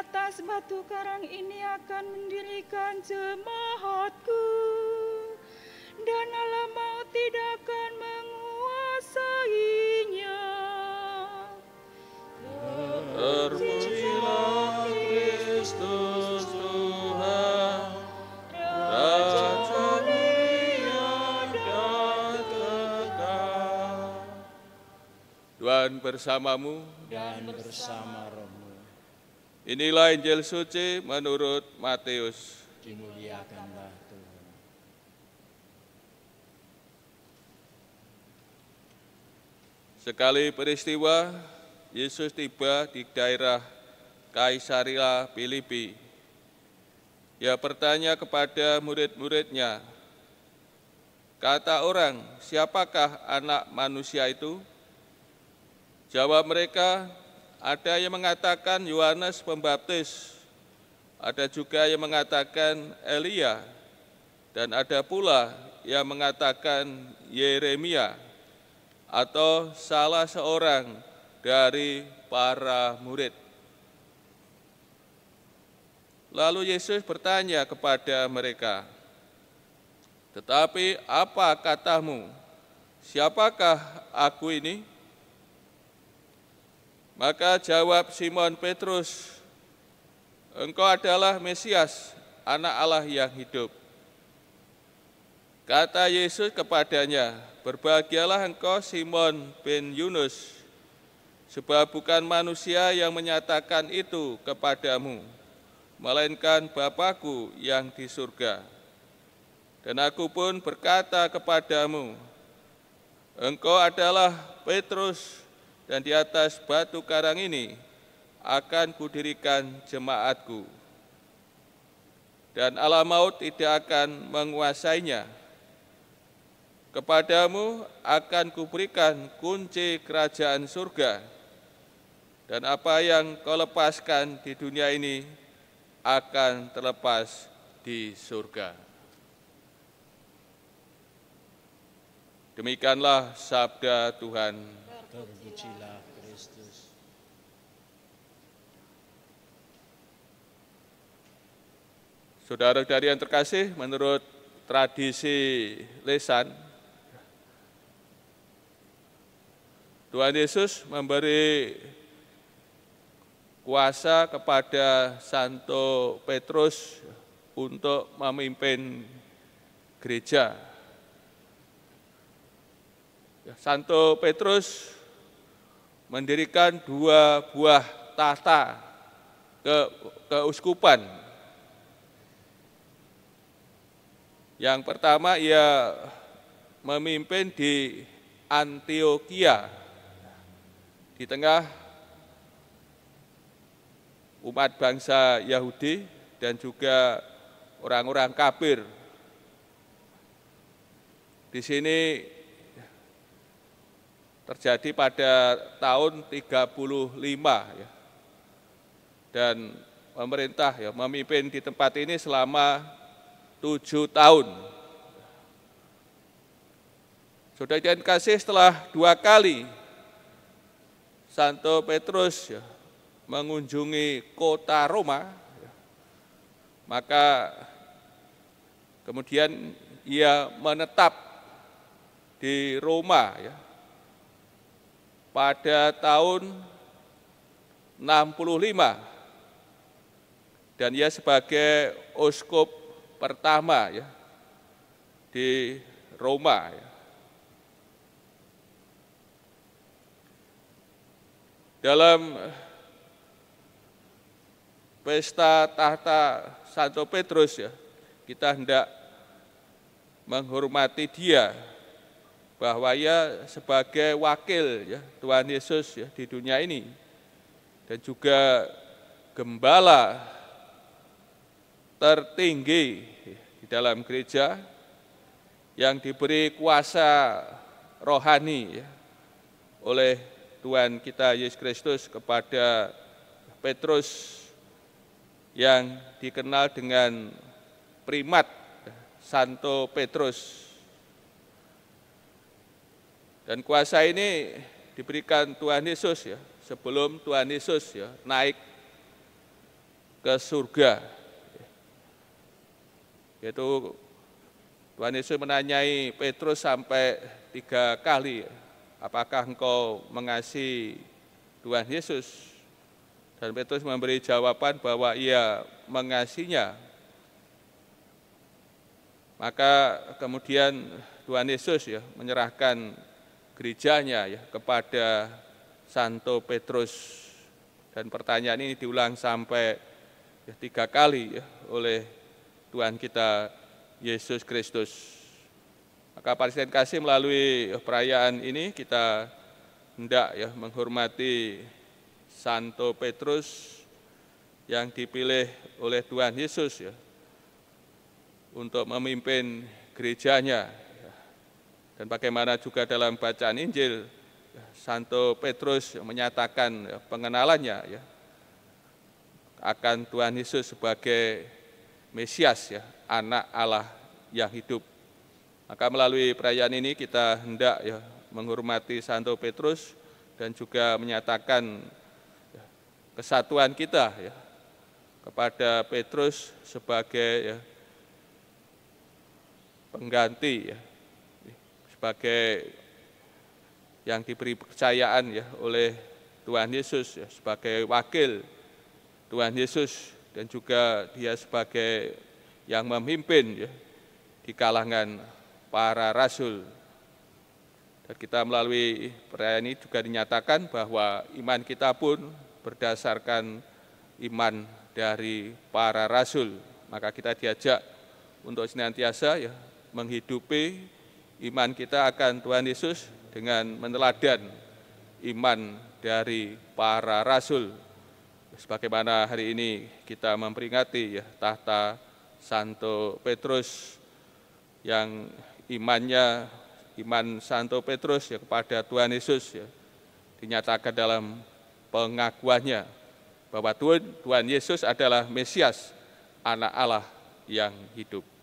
atas batu karang ini akan mendirikan jemaatku dan Allah mau tidak akan menguasainya. Terpujilah Kristus Tuhan, Raja Mulia dan kekal. Tuhan bersamamu dan bersama rohmu Inilah Injil suci menurut Matius. Dimuliakanlah Tuhan. Sekali peristiwa, Yesus tiba di daerah Kaisaria Filipi. Ia bertanya kepada murid-muridnya, Kata orang, siapakah anak manusia itu? Jawab mereka, ada yang mengatakan Yohanes Pembaptis, ada juga yang mengatakan Elia, dan ada pula yang mengatakan Yeremia atau salah seorang dari para murid. Lalu Yesus bertanya kepada mereka, "Tetapi apa katamu? Siapakah aku ini?" Maka jawab Simon Petrus, Engkau adalah Mesias, anak Allah yang hidup. Kata Yesus kepadanya, Berbahagialah engkau Simon bin Yunus, sebab bukan manusia yang menyatakan itu kepadamu, melainkan Bapakku yang di surga. Dan aku pun berkata kepadamu, Engkau adalah Petrus, dan di atas batu karang ini akan kudirikan jemaatku. Dan alam maut tidak akan menguasainya. Kepadamu akan kuberikan kunci kerajaan surga. Dan apa yang kau lepaskan di dunia ini akan terlepas di surga. Demikianlah sabda Tuhan. Saudara-saudari yang terkasih, menurut tradisi lesan, Tuhan Yesus memberi kuasa kepada Santo Petrus untuk memimpin gereja. Santo Petrus mendirikan dua buah tata ke keuskupan. Yang pertama ia memimpin di Antioquia di tengah umat bangsa Yahudi dan juga orang-orang kafir. Di sini terjadi pada tahun 35 ya. Dan pemerintah ya memimpin di tempat ini selama tujuh tahun. Sudah dan kasih setelah dua kali Santo Petrus ya, mengunjungi kota Roma, ya, maka kemudian ia menetap di Roma ya, pada tahun 65 dan ia sebagai uskup pertama ya di Roma ya. Dalam pesta tahta Santo Petrus ya, kita hendak menghormati dia bahwa ia sebagai wakil ya, Tuhan Yesus ya, di dunia ini dan juga gembala tertinggi ya, di dalam gereja yang diberi kuasa rohani ya, oleh Tuhan kita Yesus Kristus kepada Petrus yang dikenal dengan primat ya, Santo Petrus dan kuasa ini diberikan Tuhan Yesus ya, sebelum Tuhan Yesus ya naik ke surga. Yaitu Tuhan Yesus menanyai Petrus sampai tiga kali, ya, apakah engkau mengasihi Tuhan Yesus? Dan Petrus memberi jawaban bahwa ia mengasihinya. Maka kemudian Tuhan Yesus ya menyerahkan gerejanya ya kepada Santo Petrus dan pertanyaan ini diulang sampai ya, tiga kali ya, oleh Tuhan kita Yesus Kristus. Maka Presiden Kasih melalui ya, perayaan ini kita hendak ya menghormati Santo Petrus yang dipilih oleh Tuhan Yesus ya untuk memimpin gerejanya dan bagaimana juga dalam bacaan Injil, ya, Santo Petrus ya, menyatakan ya, pengenalannya ya, akan Tuhan Yesus sebagai Mesias, ya, anak Allah yang hidup. Maka melalui perayaan ini kita hendak ya, menghormati Santo Petrus dan juga menyatakan kesatuan kita ya, kepada Petrus sebagai ya, pengganti ya, sebagai yang diberi kepercayaan ya oleh Tuhan Yesus ya, sebagai wakil Tuhan Yesus dan juga dia sebagai yang memimpin ya, di kalangan para rasul. Dan kita melalui perayaan ini juga dinyatakan bahwa iman kita pun berdasarkan iman dari para rasul. Maka kita diajak untuk senantiasa ya menghidupi iman kita akan Tuhan Yesus dengan meneladan iman dari para rasul. Sebagaimana hari ini kita memperingati ya tahta Santo Petrus yang imannya iman Santo Petrus ya kepada Tuhan Yesus ya dinyatakan dalam pengakuannya bahwa Tuhan, Tuhan Yesus adalah Mesias, anak Allah yang hidup.